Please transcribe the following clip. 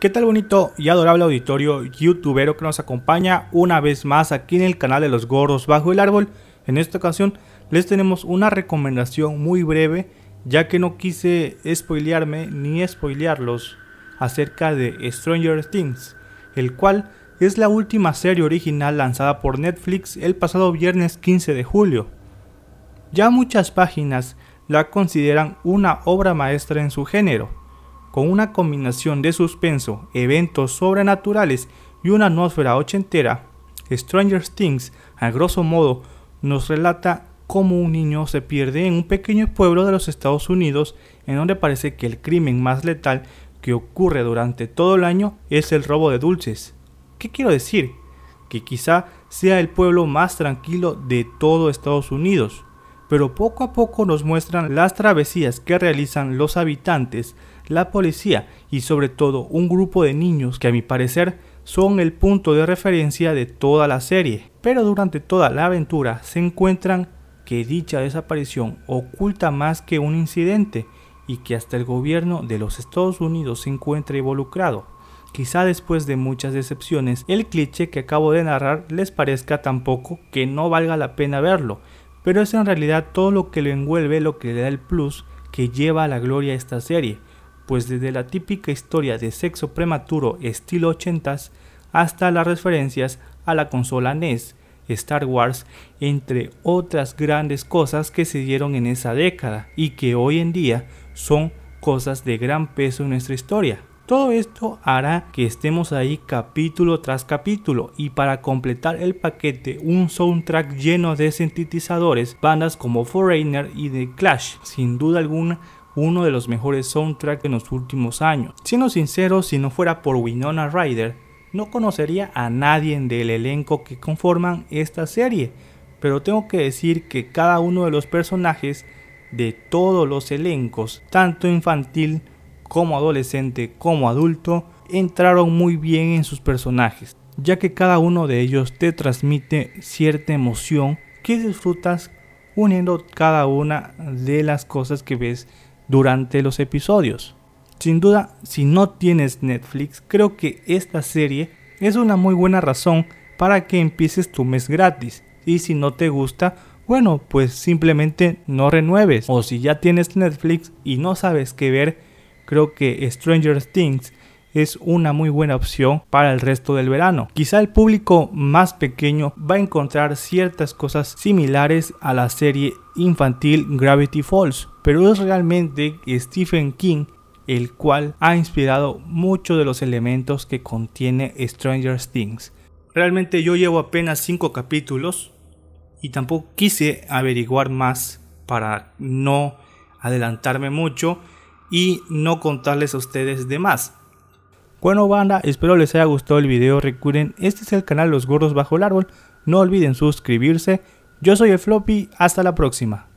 ¿Qué tal bonito y adorable auditorio youtubero que nos acompaña una vez más aquí en el canal de los gordos bajo el árbol? En esta ocasión les tenemos una recomendación muy breve ya que no quise spoilearme ni spoilearlos acerca de Stranger Things, el cual es la última serie original lanzada por Netflix el pasado viernes 15 de julio. Ya muchas páginas la consideran una obra maestra en su género con una combinación de suspenso, eventos sobrenaturales y una atmósfera ochentera, Stranger Things, a grosso modo, nos relata cómo un niño se pierde en un pequeño pueblo de los Estados Unidos en donde parece que el crimen más letal que ocurre durante todo el año es el robo de dulces. ¿Qué quiero decir? Que quizá sea el pueblo más tranquilo de todo Estados Unidos, pero poco a poco nos muestran las travesías que realizan los habitantes, la policía y sobre todo un grupo de niños que a mi parecer son el punto de referencia de toda la serie, pero durante toda la aventura se encuentran que dicha desaparición oculta más que un incidente y que hasta el gobierno de los Estados Unidos se encuentra involucrado. Quizá después de muchas decepciones, el cliché que acabo de narrar les parezca tampoco que no valga la pena verlo, pero es en realidad todo lo que lo envuelve lo que le da el plus que lleva a la gloria a esta serie, pues desde la típica historia de sexo prematuro estilo 80s hasta las referencias a la consola NES, Star Wars, entre otras grandes cosas que se dieron en esa década y que hoy en día son cosas de gran peso en nuestra historia. Todo esto hará que estemos ahí capítulo tras capítulo y para completar el paquete un soundtrack lleno de sintetizadores, bandas como Foreigner y The Clash, sin duda alguna uno de los mejores soundtracks de los últimos años. Siendo sincero, si no fuera por Winona Ryder, no conocería a nadie del elenco que conforman esta serie, pero tengo que decir que cada uno de los personajes de todos los elencos, tanto infantil como adolescente como adulto entraron muy bien en sus personajes, ya que cada uno de ellos te transmite cierta emoción que disfrutas uniendo cada una de las cosas que ves durante los episodios. Sin duda, si no tienes Netflix, creo que esta serie es una muy buena razón para que empieces tu mes gratis. Y si no te gusta, bueno, pues simplemente no renueves. O si ya tienes Netflix y no sabes qué ver, creo que Stranger Things es una muy buena opción para el resto del verano. Quizá el público más pequeño va a encontrar ciertas cosas similares a la serie infantil Gravity Falls, pero es realmente Stephen King el cual ha inspirado muchos de los elementos que contiene Stranger Things. Realmente yo llevo apenas 5 capítulos y tampoco quise averiguar más para no adelantarme mucho y no contarles a ustedes de más. Bueno banda, espero les haya gustado el video, recuerden, este es el canal Los Gordos Bajo el Árbol, no olviden suscribirse, yo soy el Floppy, hasta la próxima.